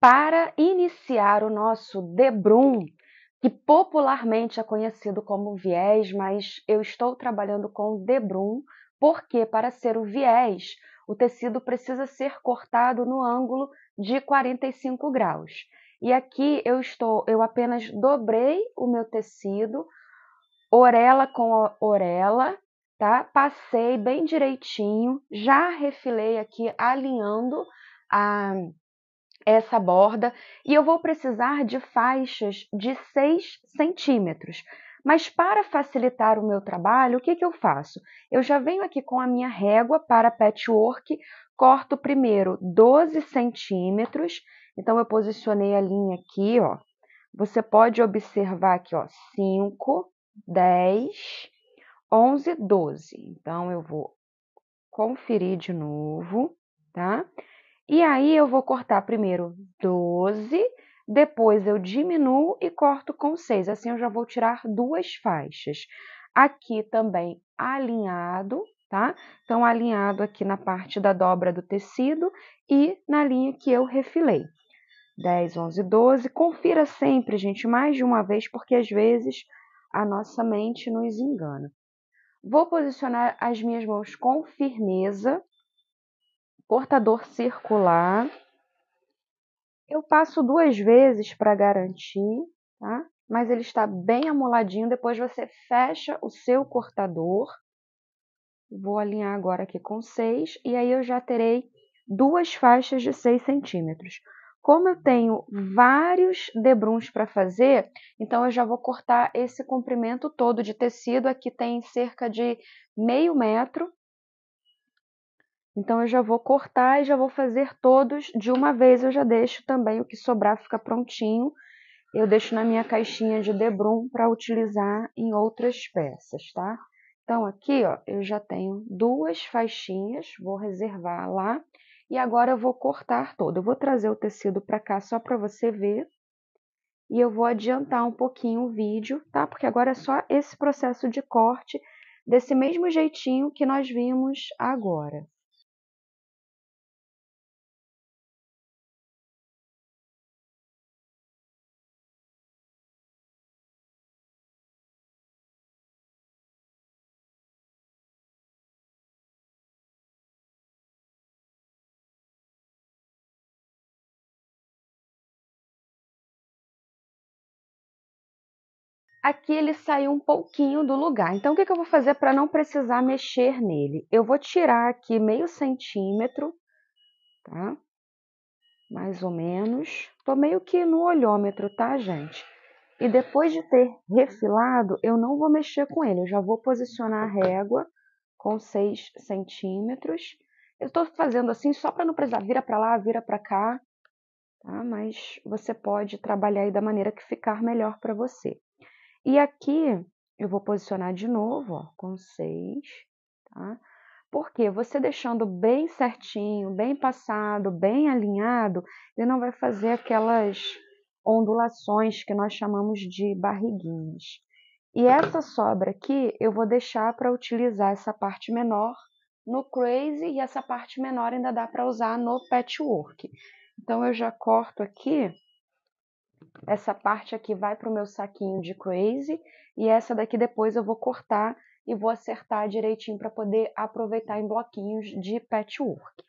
para iniciar o nosso debrum, que popularmente é conhecido como viés, mas eu estou trabalhando com debrum porque para ser o viés, o tecido precisa ser cortado no ângulo de 45 graus. E aqui eu estou, eu apenas dobrei o meu tecido, orelha com orelha, tá? Passei bem direitinho, já refilei aqui alinhando a essa borda e eu vou precisar de faixas de 6 centímetros. Mas para facilitar o meu trabalho, o que, que eu faço? Eu já venho aqui com a minha régua para patchwork, corto primeiro 12 centímetros, então eu posicionei a linha aqui, ó. Você pode observar aqui, ó, 5, 10, 11, 12. Então eu vou conferir de novo, tá? E aí eu vou cortar primeiro 12, depois eu diminuo e corto com 6. Assim eu já vou tirar duas faixas. Aqui também alinhado, tá? Então alinhado aqui na parte da dobra do tecido e na linha que eu refilei. 10, 11, 12. Confira sempre, gente, mais de uma vez, porque às vezes a nossa mente nos engana. Vou posicionar as minhas mãos com firmeza, cortador circular. Eu passo duas vezes para garantir, tá? Mas ele está bem amoladinho. Depois você fecha o seu cortador. Vou alinhar agora aqui com 6 e aí eu já terei duas faixas de 6 centímetros. Como eu tenho vários debruns para fazer, então eu já vou cortar esse comprimento todo de tecido. Aqui tem cerca de meio metro então eu já vou cortar e já vou fazer todos de uma vez. Eu já deixo também o que sobrar fica prontinho. Eu deixo na minha caixinha de debrum para utilizar em outras peças, tá? Então aqui, ó, eu já tenho duas faixinhas, vou reservar lá. E agora eu vou cortar todo. Eu vou trazer o tecido para cá só para você ver. E eu vou adiantar um pouquinho o vídeo, tá? Porque agora é só esse processo de corte desse mesmo jeitinho que nós vimos agora. aqui ele saiu um pouquinho do lugar. Então, o que, que eu vou fazer para não precisar mexer nele? Eu vou tirar aqui meio centímetro, tá? Mais ou menos. Tô meio que no olhômetro, tá, gente? E depois de ter refilado, eu não vou mexer com ele. Eu já vou posicionar a régua com 6 centímetros. Eu estou fazendo assim só para não precisar vira para lá, vira para cá, tá? Mas você pode trabalhar aí da maneira que ficar melhor para você. E aqui eu vou posicionar de novo, ó, com 6, tá? Porque você deixando bem certinho, bem passado, bem alinhado, ele não vai fazer aquelas ondulações que nós chamamos de barriguinhas. E essa sobra aqui eu vou deixar para utilizar essa parte menor no crazy e essa parte menor ainda dá para usar no patchwork. Então eu já corto aqui Uhum. essa parte aqui vai para o meu saquinho de crazy e essa daqui depois eu vou cortar e vou acertar direitinho para poder aproveitar em bloquinhos de patchwork.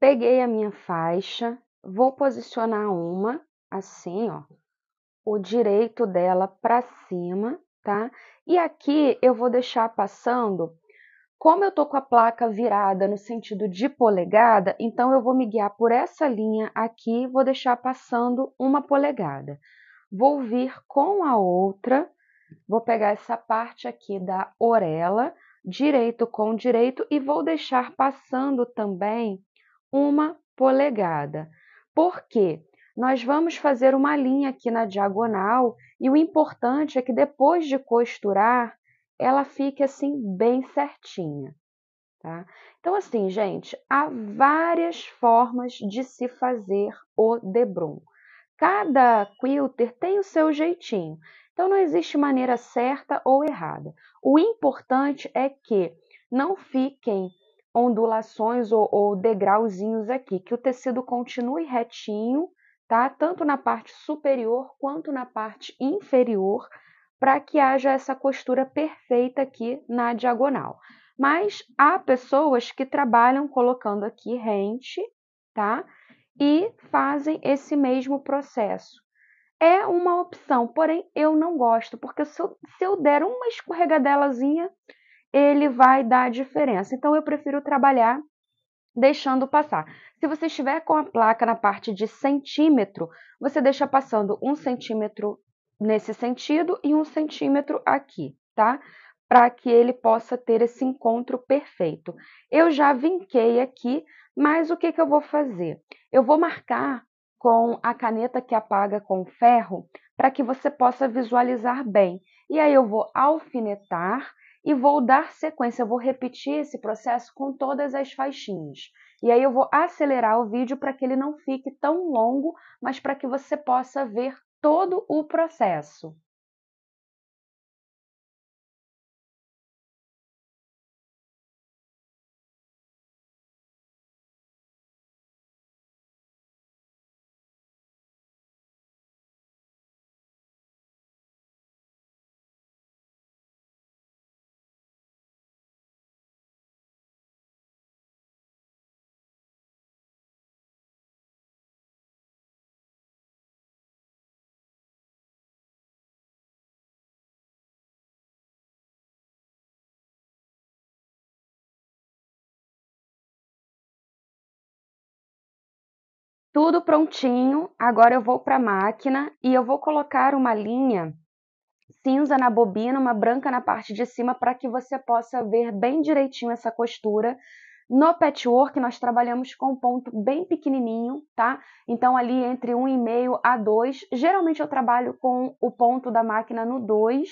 Peguei a minha faixa, vou posicionar uma assim, ó, o direito dela para cima, tá? E aqui eu vou deixar passando como eu estou com a placa virada no sentido de polegada, então eu vou me guiar por essa linha aqui, vou deixar passando uma polegada. Vou vir com a outra, vou pegar essa parte aqui da orelha, direito com direito, e vou deixar passando também uma polegada. Por quê? Nós vamos fazer uma linha aqui na diagonal e o importante é que depois de costurar, ela fique assim bem certinha, tá? Então assim, gente, há várias formas de se fazer o debrum. Cada quilter tem o seu jeitinho. Então não existe maneira certa ou errada. O importante é que não fiquem ondulações ou, ou degrauzinhos aqui, que o tecido continue retinho, tá? Tanto na parte superior quanto na parte inferior para que haja essa costura perfeita aqui na diagonal. Mas há pessoas que trabalham colocando aqui rente, tá? E fazem esse mesmo processo. É uma opção, porém eu não gosto, porque se eu, se eu der uma escorregadelazinha, ele vai dar diferença. Então eu prefiro trabalhar deixando passar. Se você estiver com a placa na parte de centímetro, você deixa passando um centímetro nesse sentido e um centímetro aqui, tá? Para que ele possa ter esse encontro perfeito. Eu já vinquei aqui, mas o que, que eu vou fazer? Eu vou marcar com a caneta que apaga com ferro para que você possa visualizar bem. E aí eu vou alfinetar e vou dar sequência, eu vou repetir esse processo com todas as faixinhas. E aí eu vou acelerar o vídeo para que ele não fique tão longo, mas para que você possa ver todo o processo. Tudo prontinho. Agora eu vou para a máquina e eu vou colocar uma linha cinza na bobina, uma branca na parte de cima para que você possa ver bem direitinho essa costura. No patchwork nós trabalhamos com um ponto bem pequenininho, tá? Então ali entre 1,5 a 2. Geralmente eu trabalho com o ponto da máquina no 2,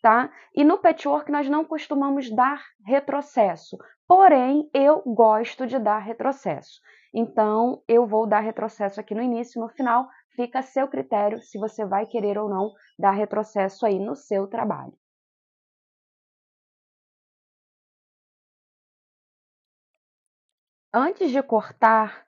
tá? E no patchwork nós não costumamos dar retrocesso. Porém, eu gosto de dar retrocesso. Então, eu vou dar retrocesso aqui no início, no final, fica a seu critério se você vai querer ou não dar retrocesso aí no seu trabalho. Antes de cortar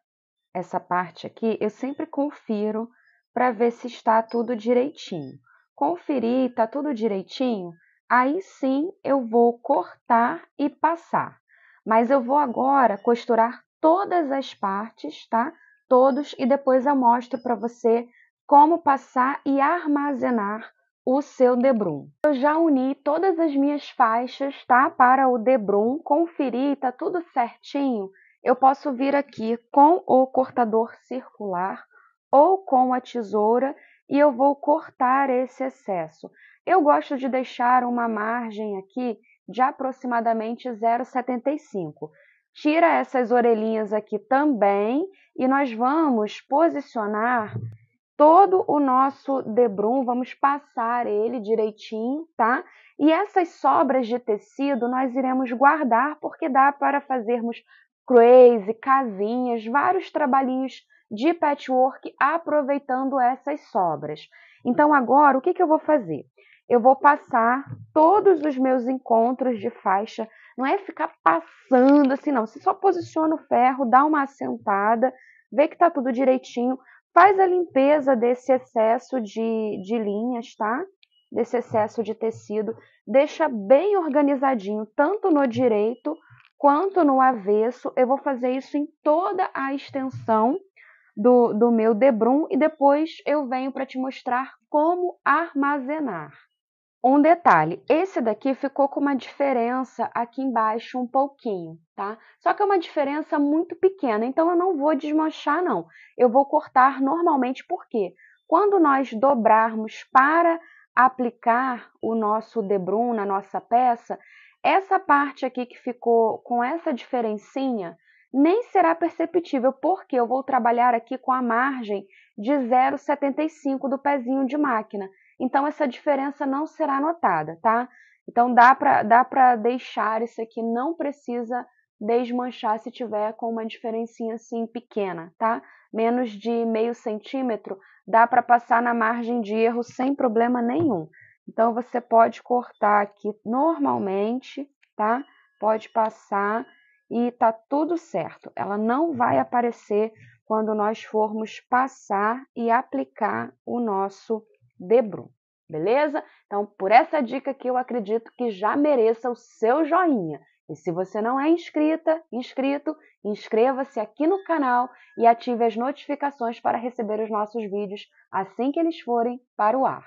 essa parte aqui, eu sempre confiro para ver se está tudo direitinho. Conferir, está tudo direitinho? Aí sim eu vou cortar e passar. Mas eu vou agora costurar todas as partes, tá? Todos, e depois eu mostro para você como passar e armazenar o seu Debrum. Eu já uni todas as minhas faixas, tá? Para o Debrum, conferi, tá tudo certinho. Eu posso vir aqui com o cortador circular ou com a tesoura e eu vou cortar esse excesso. Eu gosto de deixar uma margem aqui de aproximadamente 0,75 tira essas orelhinhas aqui também e nós vamos posicionar todo o nosso debrum, vamos passar ele direitinho, tá? E essas sobras de tecido nós iremos guardar porque dá para fazermos crazy, casinhas, vários trabalhinhos de patchwork aproveitando essas sobras. Então agora, o que, que eu vou fazer? eu vou passar todos os meus encontros de faixa. Não é ficar passando assim, não. Você só posiciona o ferro, dá uma assentada, vê que tá tudo direitinho, faz a limpeza desse excesso de, de linhas, tá? Desse excesso de tecido, deixa bem organizadinho, tanto no direito quanto no avesso. Eu vou fazer isso em toda a extensão do, do meu debrum e depois eu venho para te mostrar como armazenar. Um detalhe, esse daqui ficou com uma diferença aqui embaixo um pouquinho, tá? Só que é uma diferença muito pequena, então eu não vou desmanchar não. Eu vou cortar normalmente, porque Quando nós dobrarmos para aplicar o nosso debrum na nossa peça, essa parte aqui que ficou com essa diferencinha nem será perceptível, porque eu vou trabalhar aqui com a margem de 0,75 do pezinho de máquina então essa diferença não será notada, tá? Então dá para dá para deixar isso aqui, não precisa desmanchar se tiver com uma diferencinha assim pequena, tá? Menos de meio centímetro, dá para passar na margem de erro sem problema nenhum. Então você pode cortar aqui normalmente, tá? Pode passar e tá tudo certo. Ela não vai aparecer quando nós formos passar e aplicar o nosso de Brum, beleza? Então, por essa dica que eu acredito que já mereça o seu joinha. E se você não é inscrita, inscrito, inscreva-se aqui no canal e ative as notificações para receber os nossos vídeos assim que eles forem para o ar.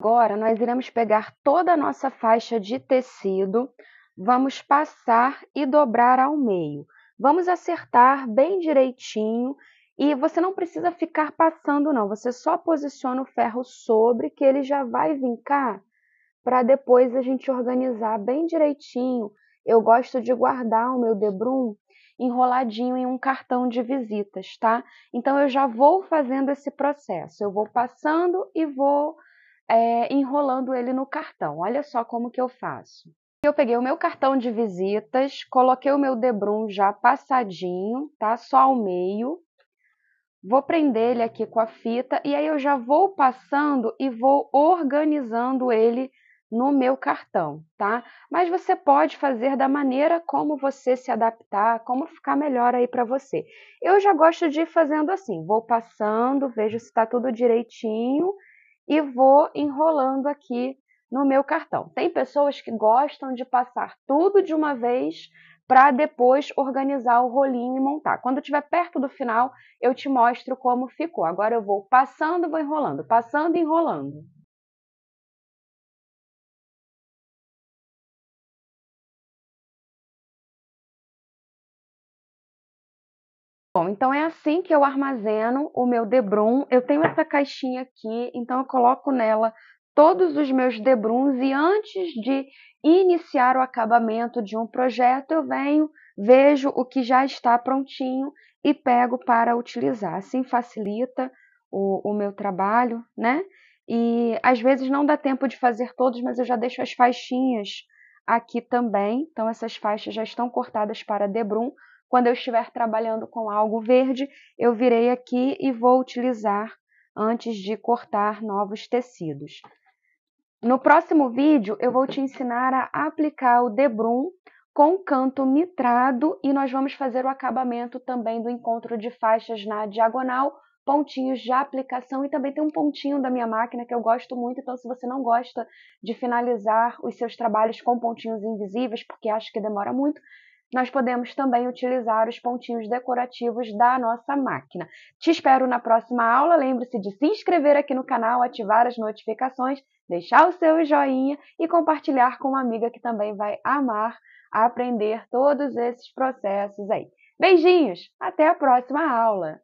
Agora nós iremos pegar toda a nossa faixa de tecido, vamos passar e dobrar ao meio. Vamos acertar bem direitinho e você não precisa ficar passando, não. Você só posiciona o ferro sobre, que ele já vai vincar para depois a gente organizar bem direitinho. Eu gosto de guardar o meu debrum enroladinho em um cartão de visitas, tá? Então eu já vou fazendo esse processo. Eu vou passando e vou é, enrolando ele no cartão. Olha só como que eu faço. Eu peguei o meu cartão de visitas, coloquei o meu debrum já passadinho, tá? Só ao meio vou prender ele aqui com a fita e aí eu já vou passando e vou organizando ele no meu cartão, tá? Mas você pode fazer da maneira como você se adaptar, como ficar melhor aí para você. Eu já gosto de ir fazendo assim, vou passando, vejo se está tudo direitinho e vou enrolando aqui no meu cartão. Tem pessoas que gostam de passar tudo de uma vez para depois organizar o rolinho e montar. Quando estiver perto do final, eu te mostro como ficou. Agora eu vou passando, vou enrolando, passando e enrolando. Bom, então é assim que eu armazeno o meu Debrum. Eu tenho essa caixinha aqui, então eu coloco nela todos os meus debruns e antes de iniciar o acabamento de um projeto, eu venho, vejo o que já está prontinho e pego para utilizar. Assim facilita o, o meu trabalho, né? E às vezes não dá tempo de fazer todos, mas eu já deixo as faixinhas aqui também. Então essas faixas já estão cortadas para debrum. Quando eu estiver trabalhando com algo verde, eu virei aqui e vou utilizar antes de cortar novos tecidos. No próximo vídeo, eu vou te ensinar a aplicar o debrum com canto mitrado e nós vamos fazer o acabamento também do encontro de faixas na diagonal, pontinhos de aplicação e também tem um pontinho da minha máquina que eu gosto muito, então se você não gosta de finalizar os seus trabalhos com pontinhos invisíveis, porque acho que demora muito, nós podemos também utilizar os pontinhos decorativos da nossa máquina. Te espero na próxima aula. Lembre-se de se inscrever aqui no canal, ativar as notificações deixar o seu joinha e compartilhar com uma amiga que também vai amar aprender todos esses processos aí. Beijinhos, até a próxima aula.